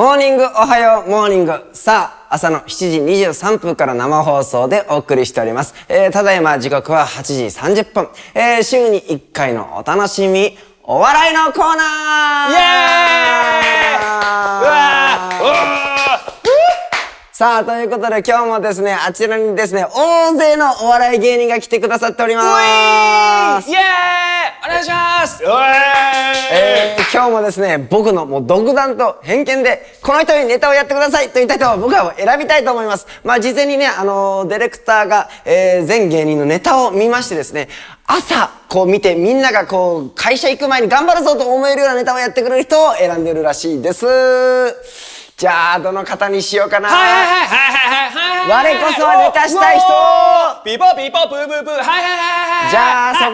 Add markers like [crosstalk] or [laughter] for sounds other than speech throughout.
モーニングおはようモーニングさあ朝の7時23分から生放送でお送りしております、えー、ただいま時刻は8時30分、えー、週に1回のお楽しみお笑いのコーナーイエーイうわーさあ、ということで今日もですね、あちらにですね、大勢のお笑い芸人が来てくださっております。イエーイお願いしますえー、今日もですね僕のもう独断と偏見でこの人にネタをやってくださいと言いた人を僕は選びたいと思いますまあ事前にねあのー、ディレクターが、えー、全芸人のネタを見ましてですね朝こう見てみんながこう会社行く前に頑張るぞと思えるようなネタをやってくれる人を選んでるらしいですじゃあどの方にしようかな、はいはいはいはいはいはい、はい、我こそはネタしたい人ピポピポブーブーブーはいはいはいはいじゃあそ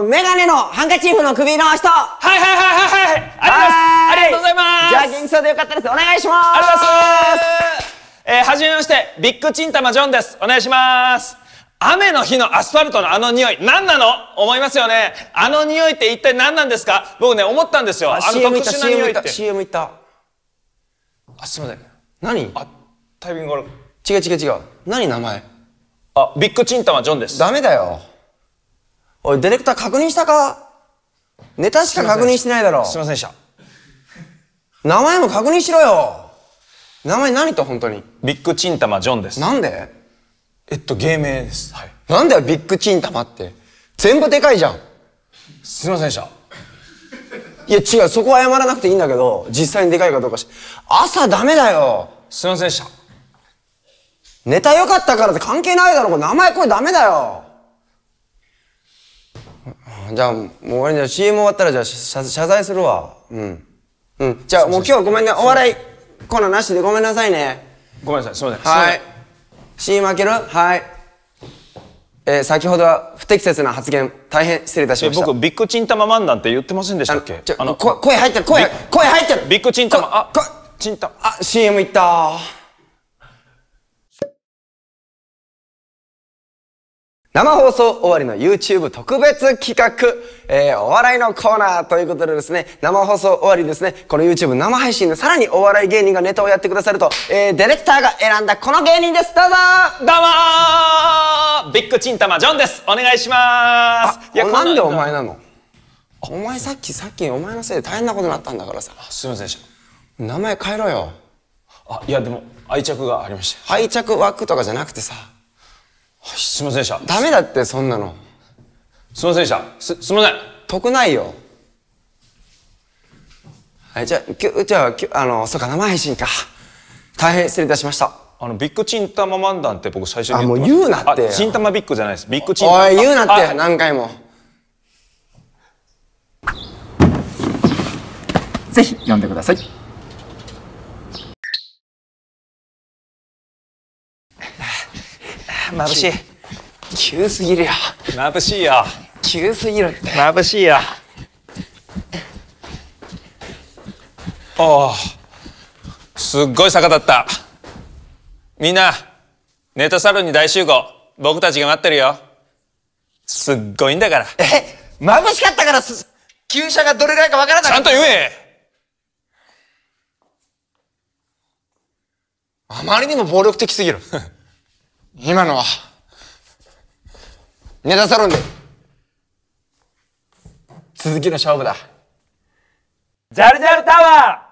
このメガネのハンカチーフの首の人はいはいはいはいはいありがとうございますじゃあ元気そうでよかったですお願いしますありがとうございますえー、はじめまして、ビッグチンタマジョンです。お願いします。雨の日のアスファルトのあの匂い、何なの思いますよね。あの匂いって一体何なんですか僕ね、思ったんですよ。あの特殊な匂いって。CM 行った。あ、すいません。何あ、タイミング悪違う違う違う。何名前あ、ビッグチンタマジョンです。ダメだよ。おい、ディレクター確認したかネタしか確認してないだろ。すいませんでした。名前も確認しろよ名前何と本当にビッグチンタマジョンです。なんでえっと、芸名です。はい。なんだよ、ビッグチンタマって。全部でかいじゃん。すいませんでした。いや、違う、そこは謝らなくていいんだけど、実際にでかいかどうかし。朝ダメだよすいませんでした。ネタ良かったからって関係ないだろ、う、名前声ダメだよ。じゃあ、もう終わりだよ。CM 終わったら、じゃあ謝、謝罪するわ。うん。うん。じゃあ、もう今日ごめんね。お笑いコーナーなしでごめんなさいね。ごめんなさい、すいません。はい。CM 開けるはい。えー、先ほどは不適切な発言、大変失礼いたしました。僕、ビッグチンタママンなんて言ってませんでしたっけあの声入ってる、声、声入ってるビッグチンタマ、あ、こ、チンタ。あ、CM いった生放送終わりの YouTube 特別企画、えー、お笑いのコーナーということでですね、生放送終わりですね、この YouTube 生配信でさらにお笑い芸人がネタをやってくださると、えー、ディレクターが選んだこの芸人です。どうぞどうもビッグチンタマジョンです。お願いします。いや、なんでお前なのお前さっきさっきお前のせいで大変なことになったんだからさ。すいませんでした。名前変えろよ。あ、いやでも愛着がありました。愛着枠とかじゃなくてさ。はい、すいませんでした。ダメだって、そんなの。すいませんでした。す、すいません。得ないよ。はい、じゃあ、きゅ、じゃあ、きゅ、あの、そうか、生配信か。大変失礼いたしました。あの、ビッグチンタマ漫談って僕最初に言ってあ、もう言うなって。チンタマビッグじゃないです。ビッグチンタマ。おい、言うなって、何回も。ぜひ、読んでください。眩しい急すぎるよ眩しいよ急すぎるって眩しいよおおすっごい坂だったみんなネタサロンに大集合僕たちが待ってるよすっごいんだからえ眩しかったからす急車がどれぐらいかわからないちゃんと言えあまりにも暴力的すぎる [laughs] 今のは、ネタサロンで、続きの勝負だ。ジャルジャルタワー